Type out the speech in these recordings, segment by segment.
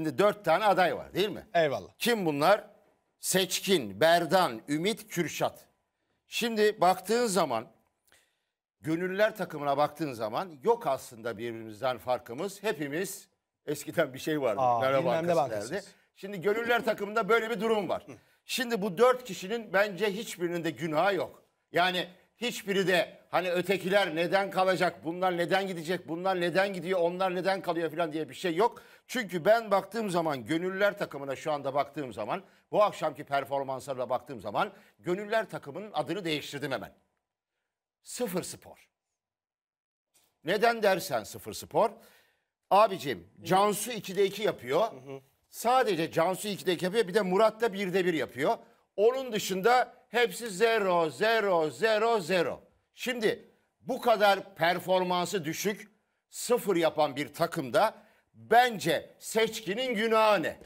Şimdi dört tane aday var değil mi? Eyvallah. Kim bunlar? Seçkin, Berdan, Ümit, Kürşat. Şimdi baktığın zaman gönüller takımına baktığın zaman yok aslında birbirimizden farkımız. Hepimiz eskiden bir şey vardı. Aa, Merhaba Bankası bankasız. derdi. Şimdi gönüller takımında böyle bir durum var. Şimdi bu dört kişinin bence hiçbirinin de günahı yok. Yani Hiçbiri de hani ötekiler neden kalacak, bunlar neden gidecek, bunlar neden gidiyor, onlar neden kalıyor falan diye bir şey yok. Çünkü ben baktığım zaman gönüller takımına şu anda baktığım zaman bu akşamki performanslarına baktığım zaman gönüller takımının adını değiştirdim hemen. Sıfır spor. Neden dersen sıfır spor. Abicim Cansu 2'de 2 yapıyor. Hı hı. Sadece Cansu 2'de 2 yapıyor bir de Murat da 1'de 1 yapıyor. Onun dışında Hepsi zero, zero, zero, zero. Şimdi bu kadar performansı düşük, sıfır yapan bir takımda bence seçkinin günahı ne?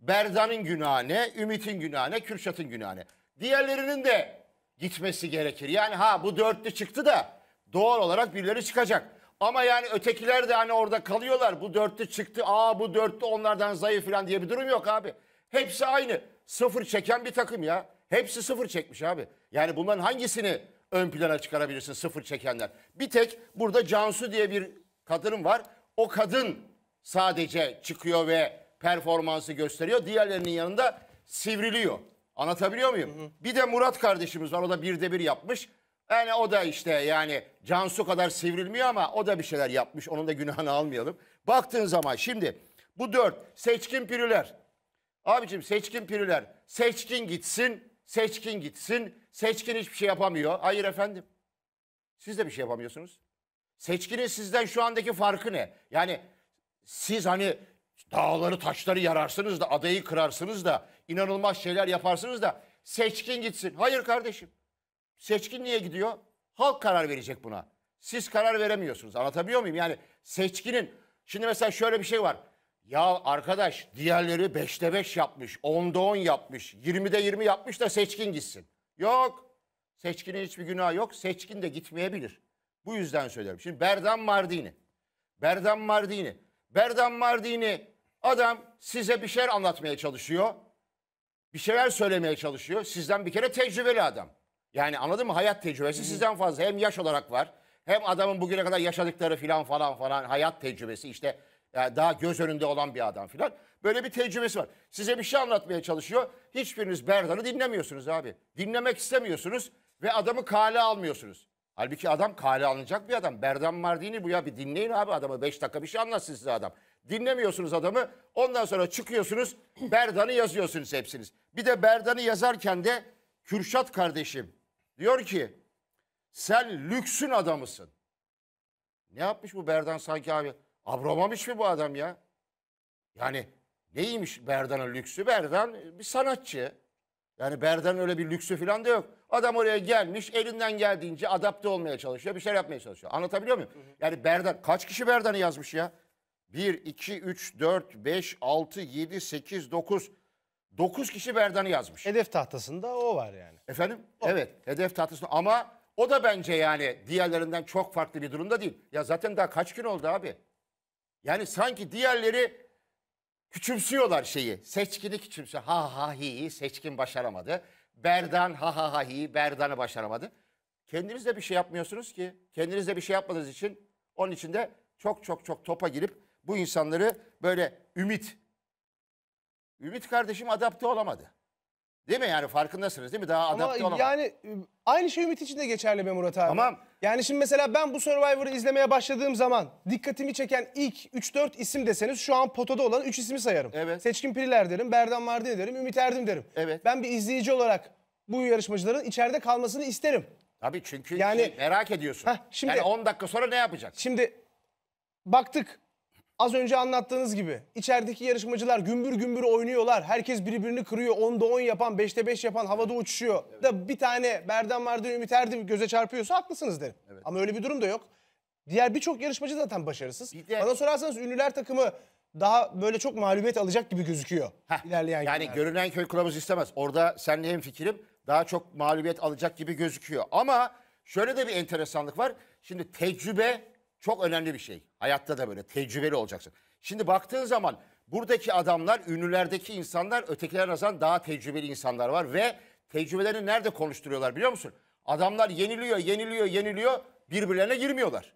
Berdan'ın günahı ne? Ümit'in günahı ne? Kürşat'ın günahı ne? Diğerlerinin de gitmesi gerekir. Yani ha bu dörtlü çıktı da doğal olarak birileri çıkacak. Ama yani ötekiler de hani orada kalıyorlar. Bu dörtlü çıktı. Aa bu dörtlü onlardan zayıf falan diye bir durum yok abi. Hepsi aynı. Sıfır çeken bir takım ya. Hepsi sıfır çekmiş abi. Yani bunların hangisini ön plana çıkarabilirsin sıfır çekenler? Bir tek burada Cansu diye bir kadın var. O kadın sadece çıkıyor ve performansı gösteriyor. Diğerlerinin yanında sivriliyor. Anlatabiliyor muyum? Hı hı. Bir de Murat kardeşimiz var. O da bir de bir yapmış. Yani o da işte yani Cansu kadar sivrilmiyor ama o da bir şeyler yapmış. Onun da günahını almayalım. Baktığın zaman şimdi bu dört seçkin piriler. Abicim seçkin piriler. seçkin gitsin Seçkin gitsin. Seçkin hiçbir şey yapamıyor. Hayır efendim. Siz de bir şey yapamıyorsunuz. Seçkinin sizden şu andaki farkı ne? Yani siz hani dağları taşları yararsınız da adayı kırarsınız da inanılmaz şeyler yaparsınız da seçkin gitsin. Hayır kardeşim. Seçkin niye gidiyor? Halk karar verecek buna. Siz karar veremiyorsunuz. Anlatabiliyor muyum? Yani seçkinin şimdi mesela şöyle bir şey var. Ya arkadaş diğerleri 5'te 5 yapmış, 10'da 10 yapmış, 20'de 20 yapmış da seçkin gitsin. Yok. Seçkinin hiçbir günahı yok. Seçkin de gitmeyebilir. Bu yüzden söylüyorum. Şimdi Berdan Mardini. Berdan Mardini. Berdan Mardini adam size bir şeyler anlatmaya çalışıyor. Bir şeyler söylemeye çalışıyor. Sizden bir kere tecrübeli adam. Yani anladın mı? Hayat tecrübesi sizden fazla. Hem yaş olarak var. Hem adamın bugüne kadar yaşadıkları filan falan falan hayat tecrübesi işte yani daha göz önünde olan bir adam filan. Böyle bir tecrübesi var. Size bir şey anlatmaya çalışıyor. Hiçbiriniz Berdan'ı dinlemiyorsunuz abi. Dinlemek istemiyorsunuz ve adamı kale almıyorsunuz. Halbuki adam kale alınacak bir adam. Berdan Mardini bu ya bir dinleyin abi adamı. Beş dakika bir şey anlatsın size adam. Dinlemiyorsunuz adamı. Ondan sonra çıkıyorsunuz Berdan'ı yazıyorsunuz hepsiniz. Bir de Berdan'ı yazarken de Kürşat kardeşim diyor ki sen lüksün adamısın. Ne yapmış bu Berdan sanki abi? Abramovich mı bu adam ya? Yani neymiş Berdan'ın lüksü? Berdan e, bir sanatçı. Yani Berdan öyle bir lüksü falan da yok. Adam oraya gelmiş elinden geldiğince adapte olmaya çalışıyor. Bir şeyler yapmaya çalışıyor. Anlatabiliyor muyum? Hı hı. Yani Berdan kaç kişi Berdan'ı yazmış ya? 1, 2, 3, 4, 5, 6, 7, 8, 9. 9 kişi Berdan'ı yazmış. Hedef tahtasında o var yani. Efendim? O. Evet hedef tahtasında ama o da bence yani diğerlerinden çok farklı bir durumda değil. Ya zaten daha kaç gün oldu abi? Yani sanki diğerleri küçümsüyorlar şeyi. Seçkini küçümsüyor. Ha ha hi hi seçkin başaramadı. Berdan ha ha ha hi Berdan'ı başaramadı. Kendiniz de bir şey yapmıyorsunuz ki. Kendiniz de bir şey yapmadığınız için onun için de çok çok çok topa girip bu insanları böyle ümit. Ümit kardeşim adapte olamadı. Değil mi yani farkındasınız değil mi? Daha adapte Ama olamadı. yani aynı şey Ümit için de geçerli be Murat abi. Tamam. Yani şimdi mesela ben bu Survivor'ı izlemeye başladığım zaman dikkatimi çeken ilk 3-4 isim deseniz şu an potoda olan 3 ismi sayarım. Evet. Seçkin Piriler derim, Berdan Mardin derim, Ümit Erdim derim. Evet. Ben bir izleyici olarak bu yarışmacıların içeride kalmasını isterim. Tabii çünkü yani, şey, merak ediyorsun. Heh, şimdi, yani 10 dakika sonra ne yapacak? Şimdi baktık Az önce anlattığınız gibi içerideki yarışmacılar gümbür gümbür oynuyorlar. Herkes birbirini kırıyor. 10'da 10 yapan, 5'te 5 yapan havada uçuşuyor. Evet. Da bir tane Berdan vardı, Ümit Erdim göze çarpıyorsa haklısınız derim. Evet. Ama öyle bir durum da yok. Diğer birçok yarışmacı zaten başarısız. de- Bana sorarsanız ünlüler takımı daha böyle çok mağlubiyet alacak gibi gözüküyor Heh, ilerleyen yani günlerde. görünen köy kılavuz istemez. Orada seninle hem fikrim daha çok mağlubiyet alacak gibi gözüküyor. Ama şöyle de bir enteresanlık var. Şimdi tecrübe çok önemli bir şey. Hayatta da böyle tecrübeli olacaksın. Şimdi baktığın zaman buradaki adamlar, ünlülerdeki insanlar ötekiler nazaran daha tecrübeli insanlar var ve tecrübelerini nerede konuşturuyorlar biliyor musun? Adamlar yeniliyor, yeniliyor, yeniliyor, birbirlerine girmiyorlar.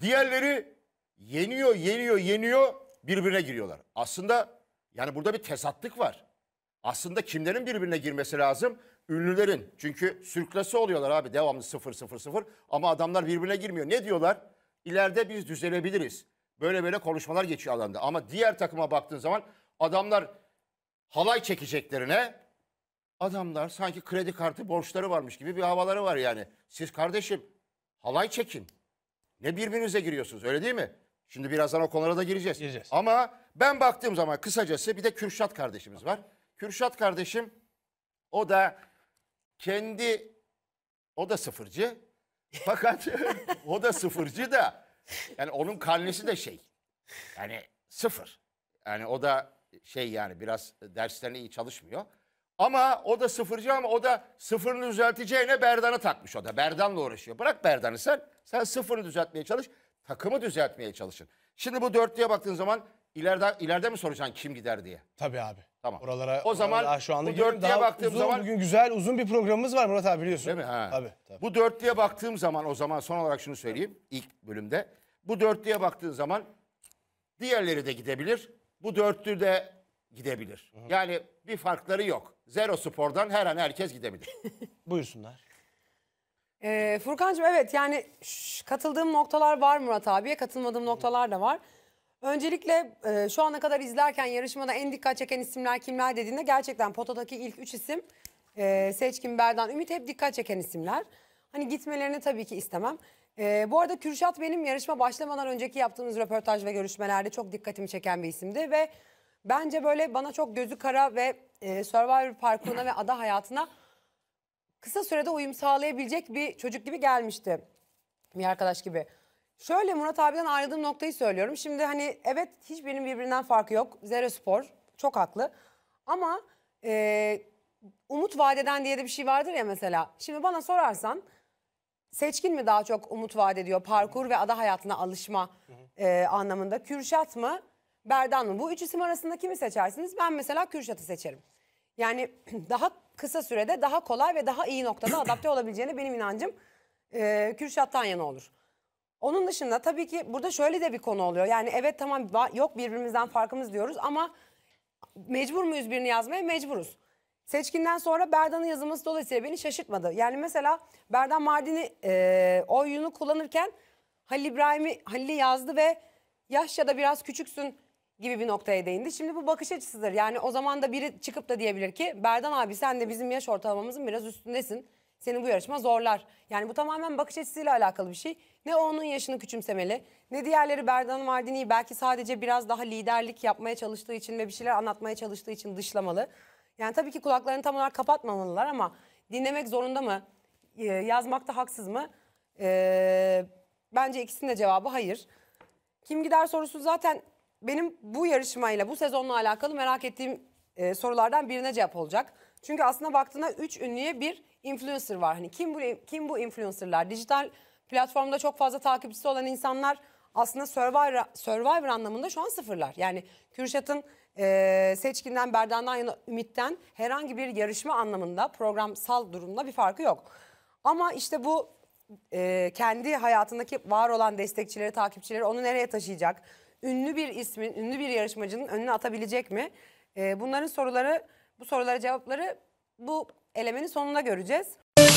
Diğerleri yeniyor, yeniyor, yeniyor, birbirine giriyorlar. Aslında yani burada bir tesatlık var. Aslında kimlerin birbirine girmesi lazım? Ünlülerin. Çünkü sürklası oluyorlar abi devamlı sıfır sıfır sıfır. ama adamlar birbirine girmiyor. Ne diyorlar? ileride biz düzelebiliriz. Böyle böyle konuşmalar geçiyor alanda. Ama diğer takıma baktığın zaman adamlar halay çekeceklerine adamlar sanki kredi kartı borçları varmış gibi bir havaları var yani. Siz kardeşim halay çekin. Ne birbirinize giriyorsunuz öyle değil mi? Şimdi birazdan o konulara da gireceğiz. gireceğiz. Ama ben baktığım zaman kısacası bir de Kürşat kardeşimiz var. Kürşat kardeşim o da kendi o da sıfırcı fakat o da sıfırcı da yani onun karnesi de şey. Yani sıfır. Yani o da şey yani biraz derslerine iyi çalışmıyor. Ama o da sıfırcı ama o da sıfırını düzelteceğine Berdan'ı takmış o da. Berdan'la uğraşıyor. Bırak Berdan'ı sen. Sen sıfırını düzeltmeye çalış. Takımı düzeltmeye çalışın. Şimdi bu dörtlüye baktığın zaman ileride, ileride mi soracaksın kim gider diye? Tabii abi. Tamam. Oralara, o zaman oralara şu anda bu dörtlüye daha baktığım uzun, zaman bugün güzel uzun bir programımız var Murat abi biliyorsun. Değil mi? Ha. Tabii, tabii. Bu dörtlüye baktığım zaman o zaman son olarak şunu söyleyeyim ilk bölümde. Bu dörtlüye baktığın zaman diğerleri de gidebilir. Bu dörtlü de gidebilir. Hı-hı. Yani bir farkları yok. Zero Spor'dan her an herkes gidebilir. Buyursunlar. Ee, Furkan'cığım evet yani katıldığım noktalar var Murat abiye katılmadığım noktalar da var. Öncelikle e, şu ana kadar izlerken yarışmada en dikkat çeken isimler kimler dediğinde gerçekten potadaki ilk üç isim e, Seçkin, Berdan, Ümit hep dikkat çeken isimler. Hani gitmelerini tabii ki istemem. E, bu arada Kürşat benim yarışma başlamadan önceki yaptığımız röportaj ve görüşmelerde çok dikkatimi çeken bir isimdi ve bence böyle bana çok gözü kara ve e, Survivor parkuruna ve ada hayatına kısa sürede uyum sağlayabilecek bir çocuk gibi gelmişti. Bir arkadaş gibi. Şöyle Murat abiden ayrıldığım noktayı söylüyorum. Şimdi hani evet hiçbirinin birbirinden farkı yok. Zero Spor çok haklı. Ama e, umut vadeden diye de bir şey vardır ya mesela. Şimdi bana sorarsan Seçkin mi daha çok umut vaat ediyor? Parkur ve ada hayatına alışma e, anlamında. Kürşat mı? Berdan mı? Bu üç isim arasında kimi seçersiniz? Ben mesela Kürşat'ı seçerim. Yani daha kısa sürede daha kolay ve daha iyi noktada adapte olabileceğine benim inancım e, Kürşat'tan yana olur. Onun dışında tabii ki burada şöyle de bir konu oluyor. Yani evet tamam yok birbirimizden farkımız diyoruz ama mecbur muyuz birini yazmaya? Mecburuz. Seçkinden sonra Berdan'ın yazılması dolayısıyla beni şaşırtmadı. Yani mesela Berdan Mardin'i e, oyunu kullanırken Halil İbrahim'i Halil'i yazdı ve yaşça da biraz küçüksün gibi bir noktaya değindi. Şimdi bu bakış açısıdır. Yani o zaman da biri çıkıp da diyebilir ki Berdan abi sen de bizim yaş ortalamamızın biraz üstündesin seni bu yarışma zorlar. Yani bu tamamen bakış açısıyla alakalı bir şey. Ne onun yaşını küçümsemeli ne diğerleri Berdan Mardini'yi belki sadece biraz daha liderlik yapmaya çalıştığı için ve bir şeyler anlatmaya çalıştığı için dışlamalı. Yani tabii ki kulaklarını tam olarak kapatmamalılar ama dinlemek zorunda mı? Ee, yazmakta haksız mı? Ee, bence ikisinin de cevabı hayır. Kim gider sorusu zaten benim bu yarışmayla, bu sezonla alakalı merak ettiğim e, sorulardan birine cevap olacak. Çünkü aslında baktığında 3 ünlüye bir influencer var. Hani kim bu kim bu influencerlar? Dijital platformda çok fazla takipçisi olan insanlar aslında Survivor, Survivor anlamında şu an sıfırlar. Yani Kürşat'ın e, Seçkin'den, Berdan'dan yana Ümit'ten herhangi bir yarışma anlamında programsal durumda bir farkı yok. Ama işte bu e, kendi hayatındaki var olan destekçileri, takipçileri onu nereye taşıyacak? Ünlü bir ismin, ünlü bir yarışmacının önüne atabilecek mi? E, bunların soruları bu sorulara cevapları bu elemenin sonunda göreceğiz.